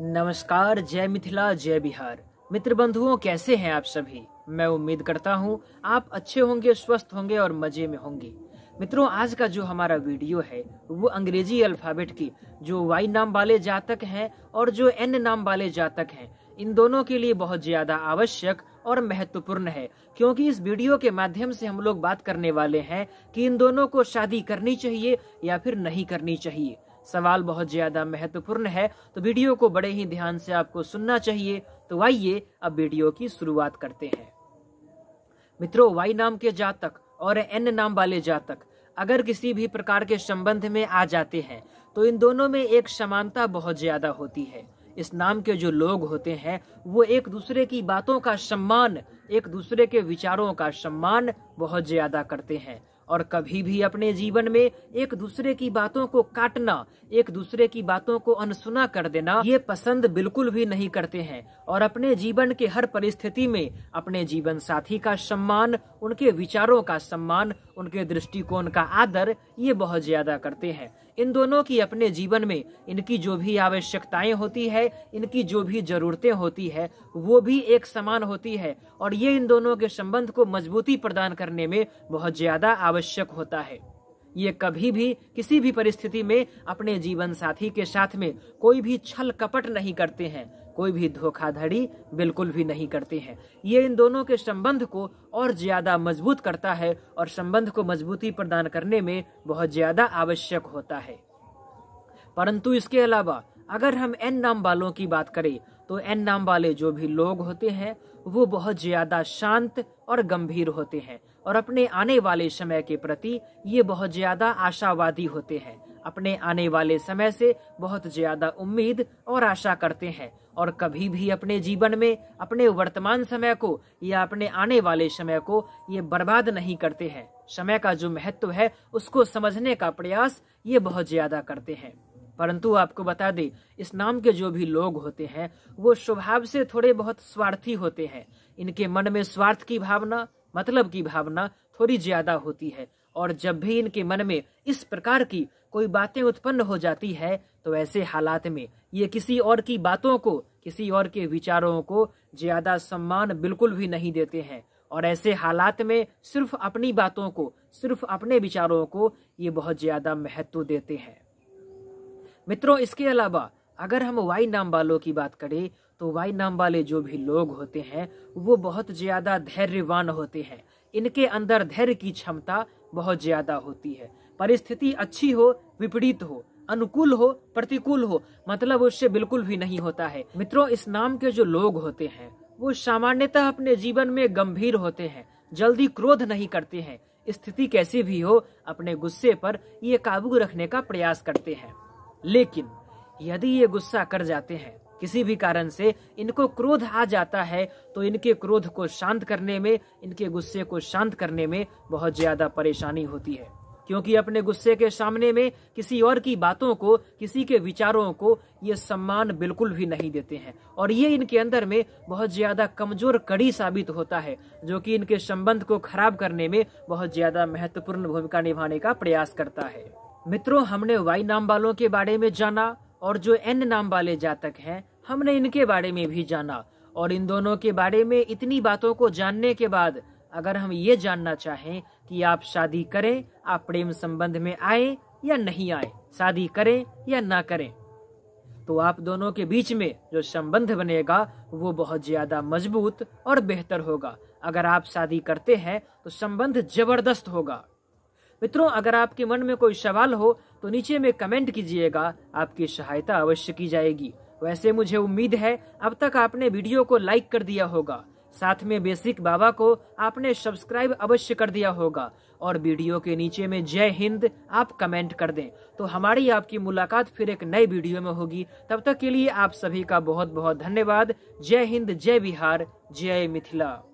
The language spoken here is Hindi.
नमस्कार जय मिथिला जय बिहार मित्र बंधुओं कैसे हैं आप सभी मैं उम्मीद करता हूं आप अच्छे होंगे स्वस्थ होंगे और मजे में होंगे मित्रों आज का जो हमारा वीडियो है वो अंग्रेजी अल्फाबेट की जो वाई नाम वाले जातक हैं और जो एन नाम वाले जातक हैं इन दोनों के लिए बहुत ज्यादा आवश्यक और महत्वपूर्ण है क्योंकि इस वीडियो के माध्यम से हम लोग बात करने वाले हैं कि इन दोनों को शादी करनी चाहिए या फिर नहीं करनी चाहिए सवाल बहुत ज़्यादा महत्वपूर्ण है तो वीडियो को बड़े ही ध्यान से आपको सुनना चाहिए तो आइए अब वीडियो की शुरुआत करते हैं मित्रों वाई नाम के जातक और एन नाम वाले जातक अगर किसी भी प्रकार के संबंध में आ जाते हैं तो इन दोनों में एक समानता बहुत ज़्यादा होती है इस नाम के जो लोग होते हैं वो एक दूसरे की बातों का सम्मान एक दूसरे के विचारों का सम्मान बहुत ज़्यादा करते हैं और कभी भी अपने जीवन में एक दूसरे की बातों को काटना एक दूसरे की बातों को अनसुना कर देना ये पसंद बिल्कुल भी नहीं करते हैं और अपने जीवन के हर परिस्थिति में अपने जीवन साथी का सम्मान उनके विचारों का सम्मान उनके दृष्टिकोण का आदर ये बहुत ज्यादा करते हैं इन दोनों की अपने जीवन में इनकी जो भी आवश्यकताएं होती है इनकी जो भी जरूरतें होती है वो भी एक समान होती है और ये इन दोनों के संबंध को मजबूती प्रदान करने में बहुत ज्यादा आवश्यक आवश्यक होता है ये कभी भी किसी भी परिस्थिति में अपने जीवन साथी के साथ में कोई भी छल कपट नहीं करते हैं कोई भी धोखाधड़ी बिल्कुल भी नहीं करते हैं ये इन दोनों के संबंध को और ज़्यादा मजबूत करता है और संबंध को मजबूती प्रदान करने में बहुत ज़्यादा आवश्यक होता है परंतु इसके अलावा अगर हम एन नाम वालों की बात करें तो एन नाम वाले जो भी लोग होते हैं वो बहुत ज़्यादा शांत और गंभीर होते हैं और अपने आने वाले समय के प्रति ये बहुत ज्यादा आशावादी होते हैं अपने आने वाले समय से बहुत ज्यादा उम्मीद और आशा करते हैं और कभी भी अपने जीवन में अपने वर्तमान समय को या अपने आने वाले समय को ये बर्बाद नहीं करते हैं समय का जो महत्व है उसको समझने का प्रयास ये बहुत ज्यादा करते हैं परंतु आपको बता दें इस नाम के जो भी लोग होते हैं वो स्वभाव से थोड़े बहुत स्वार्थी होते हैं इनके मन में स्वार्थ की भावना मतलब की भावना थोड़ी ज्यादा होती है और जब भी इनके मन में इस प्रकार की कोई बातें उत्पन्न हो जाती है तो ऐसे हालात में ये किसी और की बातों को किसी और के विचारों को ज्यादा सम्मान बिल्कुल भी नहीं देते हैं और ऐसे हालात में सिर्फ अपनी बातों को सिर्फ अपने विचारों को ये बहुत ज्यादा महत्व देते हैं मित्रों इसके अलावा अगर हम वाई नाम वालों की बात करें तो वाई नाम वाले जो भी लोग होते हैं वो बहुत ज़्यादा धैर्यवान होते हैं इनके अंदर धैर्य की क्षमता बहुत ज़्यादा होती है परिस्थिति अच्छी हो विपरीत हो अनुकूल हो प्रतिकूल हो मतलब उससे बिल्कुल भी नहीं होता है मित्रों इस नाम के जो लोग होते हैं वो सामान्यतः अपने जीवन में गंभीर होते हैं जल्दी क्रोध नहीं करते हैं स्थिति कैसी भी हो अपने गुस्से पर ये काबू रखने का प्रयास करते हैं लेकिन यदि ये गुस्सा कर जाते हैं किसी भी कारण से इनको क्रोध आ जाता है तो इनके क्रोध को शांत करने में इनके गुस्से को शांत करने में बहुत ज्यादा परेशानी होती है क्योंकि अपने गुस्से के सामने में किसी और की बातों को किसी के विचारों को ये सम्मान बिल्कुल भी नहीं देते हैं और ये इनके अंदर में बहुत ज़्यादा कमज़ोर कड़ी साबित होता है जो कि इनके संबंध को खराब करने में बहुत ज़्यादा महत्वपूर्ण भूमिका निभाने का प्रयास करता है मित्रों हमने वाई नाम वालों के बारे में जाना और जो एन नाम वाले जातक हैं हमने इनके बारे में भी जाना और इन दोनों के बारे में इतनी बातों को जानने के बाद अगर हम ये जानना चाहें कि आप शादी करें आप प्रेम संबंध में आए या नहीं आए शादी करें या ना करें तो आप दोनों के बीच में जो संबंध बनेगा वो बहुत ज्यादा मजबूत और बेहतर होगा अगर आप शादी करते हैं तो संबंध जबरदस्त होगा मित्रों अगर आपके मन में कोई सवाल हो तो नीचे में कमेंट कीजिएगा आपकी सहायता अवश्य की जाएगी वैसे मुझे उम्मीद है अब तक आपने वीडियो को लाइक कर दिया होगा साथ में बेसिक बाबा को आपने सब्सक्राइब अवश्य कर दिया होगा और वीडियो के नीचे में जय हिंद आप कमेंट कर दें तो हमारी आपकी मुलाकात फिर एक नए वीडियो में होगी तब तक के लिए आप सभी का बहुत बहुत धन्यवाद जय हिंद जय बिहार जय मिथिला